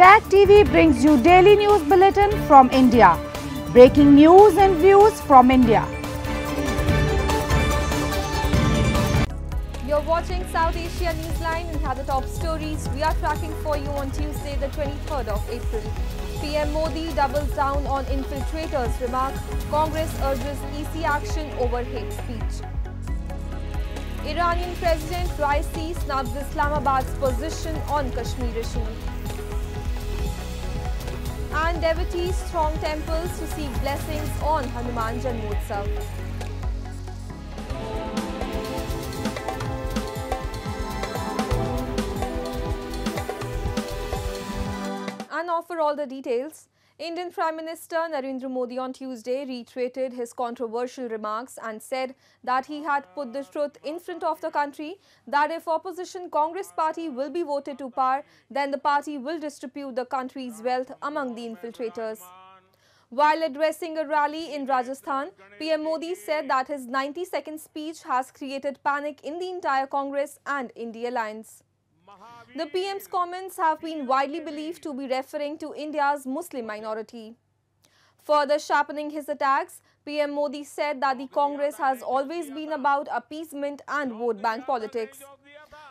Tag TV brings you daily news bulletin from India. Breaking news and views from India. You're watching South Asia Newsline and have the top stories we are tracking for you on Tuesday, the 23rd of April. PM Modi doubles down on infiltrators' remark. Congress urges easy action over hate speech. Iranian President Raisi snubs Islamabad's position on Kashmir issue and devotees throng temples to seek blessings on Hanuman Janmotsav. And offer all the details, Indian Prime Minister Narendra Modi on Tuesday reiterated his controversial remarks and said that he had put the truth in front of the country that if opposition Congress party will be voted to power, then the party will distribute the country's wealth among the infiltrators. While addressing a rally in Rajasthan, PM Modi said that his 90-second speech has created panic in the entire Congress and in the alliance. The PM's comments have been widely believed to be referring to India's Muslim minority. Further sharpening his attacks, PM Modi said that the Congress has always been about appeasement and vote bank politics.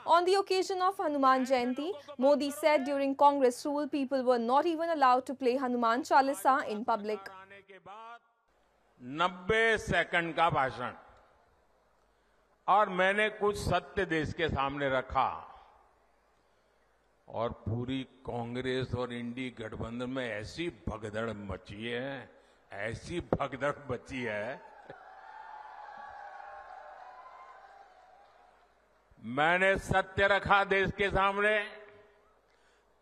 On the occasion of Hanuman Jayanti, Modi said during Congress rule, people were not even allowed to play Hanuman Chalisa in public. 90 second का भाषण और मैंने और पूरी कांग्रेस और इंडी गठबंधन में ऐसी भगदड़ मची है ऐसी भगदड़ मची है मैंने सत्य रखा देश के सामने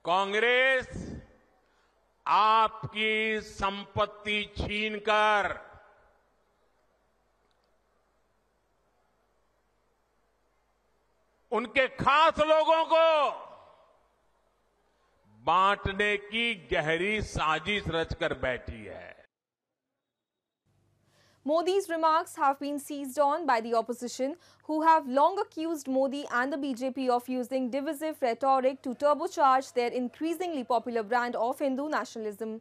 कांग्रेस आपकी संपत्ति छीनकर उनके खास लोगों को बांटने की गहरी साजिश रचकर बैठी है Modi's remarks have been seized on by the opposition, who have long accused Modi and the BJP of using divisive rhetoric to turbocharge their increasingly popular brand of Hindu nationalism.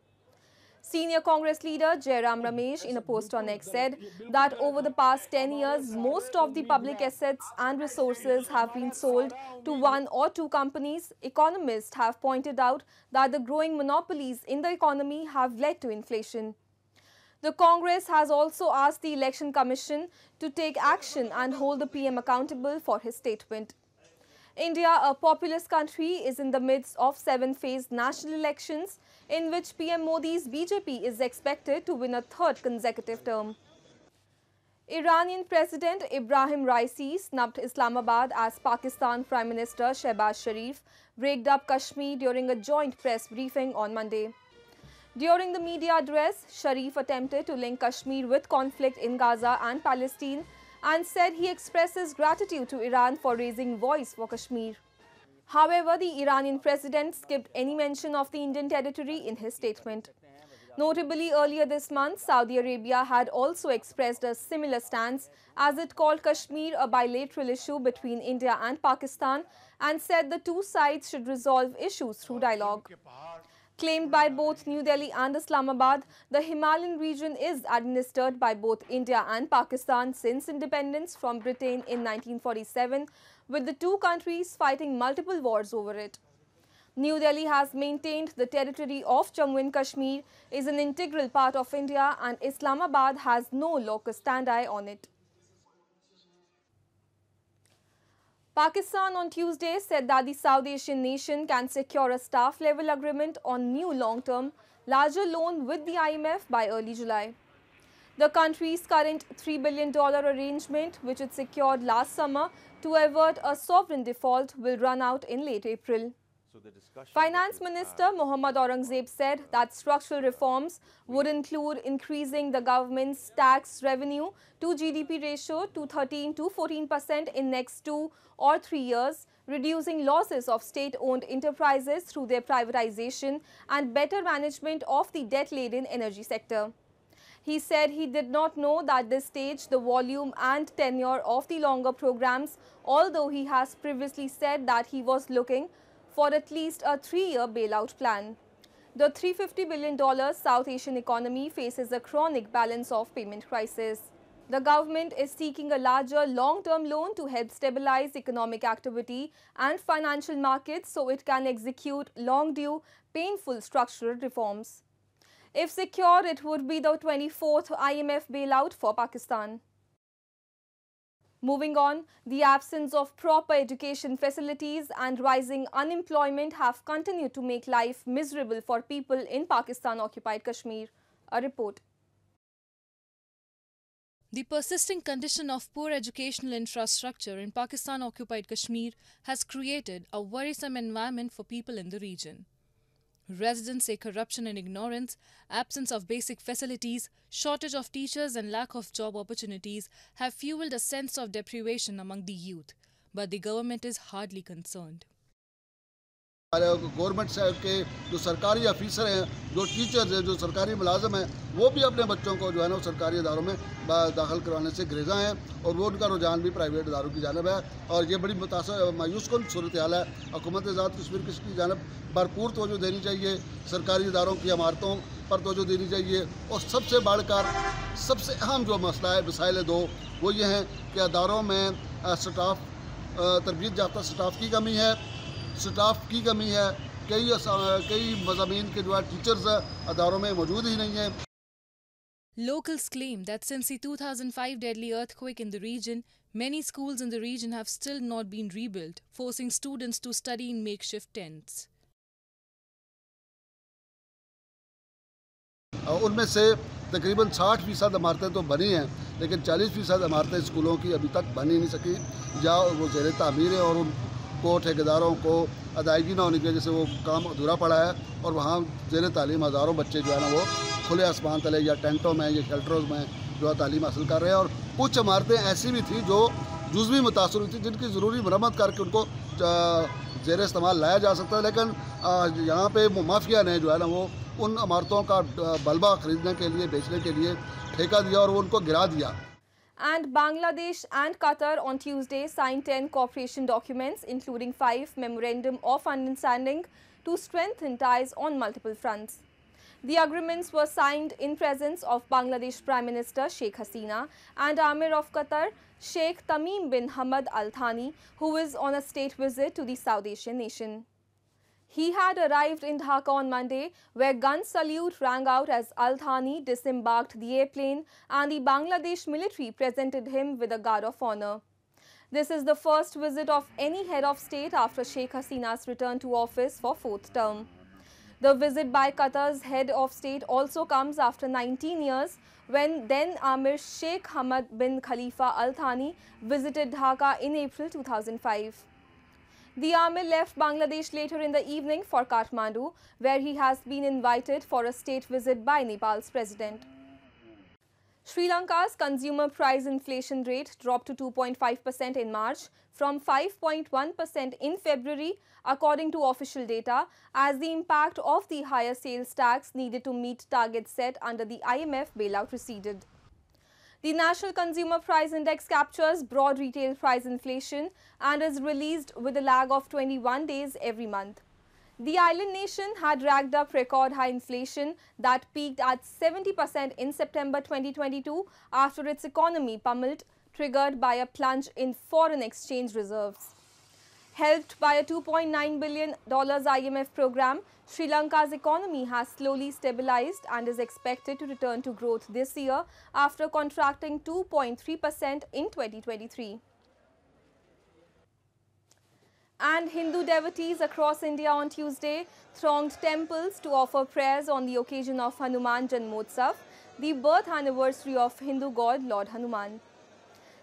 Senior Congress leader Jairam Ramesh in a post on X said that over the past 10 years, most of the public assets and resources have been sold to one or two companies. Economists have pointed out that the growing monopolies in the economy have led to inflation. The Congress has also asked the Election Commission to take action and hold the PM accountable for his statement. India, a populous country, is in the midst of seven-phase national elections in which PM Modi's BJP is expected to win a third consecutive term. Iranian President Ibrahim Raisi snubbed Islamabad as Pakistan Prime Minister Shehbaz Sharif raked up Kashmir during a joint press briefing on Monday. During the media address, Sharif attempted to link Kashmir with conflict in Gaza and Palestine and said he expresses gratitude to Iran for raising voice for Kashmir. However, the Iranian president skipped any mention of the Indian territory in his statement. Notably, earlier this month, Saudi Arabia had also expressed a similar stance as it called Kashmir a bilateral issue between India and Pakistan and said the two sides should resolve issues through dialogue. Claimed by both New Delhi and Islamabad, the Himalayan region is administered by both India and Pakistan since independence from Britain in 1947, with the two countries fighting multiple wars over it. New Delhi has maintained the territory of Jammu and Kashmir is an integral part of India and Islamabad has no locus standi on it. Pakistan on Tuesday said that the South Asian nation can secure a staff level agreement on new long term, larger loan with the IMF by early July. The country's current $3 billion arrangement, which it secured last summer to avert a sovereign default, will run out in late April. Finance Minister Mohammad Aurangzeb said that structural reforms would include increasing the government's tax revenue to GDP ratio to 13 to 14 percent in next two or three years, reducing losses of state-owned enterprises through their privatization and better management of the debt-laden energy sector. He said he did not know that this stage the volume and tenure of the longer programs, although he has previously said that he was looking for at least a three-year bailout plan. The $350 billion South Asian economy faces a chronic balance of payment crisis. The government is seeking a larger long-term loan to help stabilize economic activity and financial markets so it can execute long-due, painful structural reforms. If secured, it would be the 24th IMF bailout for Pakistan. Moving on, the absence of proper education facilities and rising unemployment have continued to make life miserable for people in Pakistan-occupied Kashmir. A report. The persisting condition of poor educational infrastructure in Pakistan-occupied Kashmir has created a worrisome environment for people in the region. Residents say corruption and ignorance, absence of basic facilities, shortage of teachers, and lack of job opportunities have fueled a sense of deprivation among the youth, but the government is hardly concerned. Government के जो सरकारी officer हैं जो teachers हैं जो सरकारी मुलाजम हैं वो भी अपने बच्चों को जो है ना सरकारी इदारों में दाखिल करवाने से ग्रेजा हैं और वो उनका रुझान भी प्राइवेट इदारों की जानब है और ये बड़ी मुतासर मायूस सूरत हाल है हुकूमत आजाद कश्मीर की जानब भरपूर तोजो देनी चाहिए सरकारी इदारों की इमारतों पर तोजो देनी चाहिए और सबसे बढ़कर सबसे अहम जो मसला है मिसाइल दो वो ये हैं कि अदारों में स्टाफ तरबीत जाता स्टाफ की कमी है स्टाफ की कमी है कई कई मजामीन के जो है टीचर्स अदारों में मौजूद ही नहीं है Locals claim that since the 2005 deadly earthquake in the region, many schools in the region have still not been rebuilt, forcing students to study in makeshift tents. उनमें से तकरीबन 60 फीसद इमारतें तो बनी हैं लेकिन 40 फीसद इमारतें स्कूलों की अभी तक बनी नहीं सकी या वो जेर तमीर है और को ठेकेदारों को अदायगी ना होने की वजह से वो काम अधूरा पड़ा है और वहाँ जेर तालीम हज़ारों बच्चे जो है ना वो खुले आसमान तले या टेंटों में या शेल्टरों में जो है तालीम हासिल कर रहे हैं और कुछ इमारतें ऐसी भी थी जो जुजवी मुतासर हुई थी जिनकी ज़रूरी मरम्मत करके उनको जेर इस्तेमाल लाया जा सकता है लेकिन यहाँ पर माफिया ने जो है ना वो उन इमारतों का बलबा ख़रीदने के लिए बेचने के लिए ठेका दिया और वो उनको गिरा दिया and Bangladesh and Qatar on Tuesday signed 10 cooperation documents including 5 memorandum of understanding to strengthen ties on multiple fronts. The agreements were signed in presence of Bangladesh Prime Minister Sheikh Hasina and Amir of Qatar Sheikh Tamim bin Hamad Al Thani who is on a state visit to the South Asian nation. He had arrived in Dhaka on Monday, where gun salute rang out as Al Thani disembarked the airplane and the Bangladesh military presented him with a guard of honor. This is the first visit of any head of state after Sheikh Hasina's return to office for fourth term. The visit by Qatar's head of state also comes after 19 years when then Amir Sheikh Hamad bin Khalifa Al Thani visited Dhaka in April 2005. The army left Bangladesh later in the evening for Kathmandu, where he has been invited for a state visit by Nepal's president. Sri Lanka's consumer price inflation rate dropped to 2.5% in March from 5.1% in February, according to official data, as the impact of the higher sales tax needed to meet targets set under the IMF bailout receded. The National Consumer Price Index captures broad retail price inflation and is released with a lag of 21 days every month. The island nation had racked up record high inflation that peaked at 70% in September 2022 after its economy pummeled, triggered by a plunge in foreign exchange reserves. Helped by a $2.9 billion IMF program, Sri Lanka's economy has slowly stabilized and is expected to return to growth this year after contracting 2.3% in 2023. And Hindu devotees across India on Tuesday thronged temples to offer prayers on the occasion of Hanuman Janmotsav, the birth anniversary of Hindu god Lord Hanuman.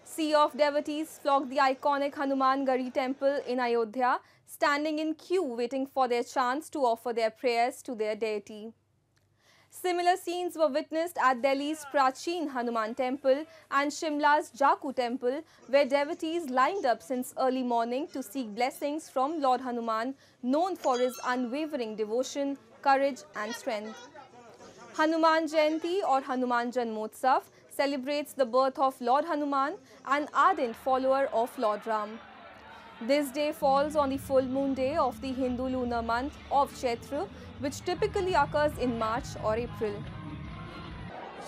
Sea of devotees flocked the iconic Hanuman Gari temple in Ayodhya, standing in queue waiting for their chance to offer their prayers to their deity. Similar scenes were witnessed at Delhi's Prachin Hanuman temple and Shimla's Jaku temple, where devotees lined up since early morning to seek blessings from Lord Hanuman, known for his unwavering devotion, courage and strength. Hanuman Jayanti or Hanuman Janmotsav celebrates the birth of Lord Hanuman, an ardent follower of Lord Ram. This day falls on the full moon day of the Hindu lunar month of Chaitra, which typically occurs in March or April.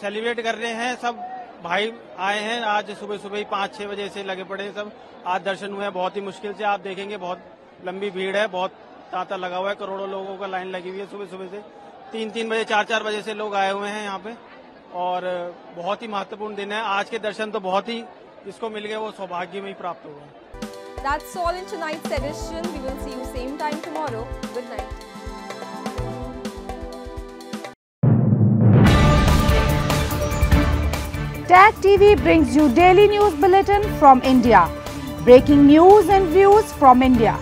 Celebrate कर रहे हैं सब भाई आए हैं आज सुबह सुबह ही पाँच छः बजे से लगे पड़े हैं सब आज दर्शन हुए हैं बहुत ही मुश्किल से आप देखेंगे बहुत लंबी भीड़ है बहुत तांता लगा हुआ है करोड़ों लोगों का लाइन लगी हुई है सुबह सुबह से तीन तीन बजे चार चार बजे से लोग आए हुए हैं यहाँ पे और बहुत ही महत्वपूर्ण दिन है आज के दर्शन तो बहुत ही इसको मिल गए वो सौभाग्य में ही प्राप्त हुआ है That's all in tonight's edition. We will see you same time tomorrow. Good night. Tag TV brings you daily news bulletin from India. Breaking news and views from India.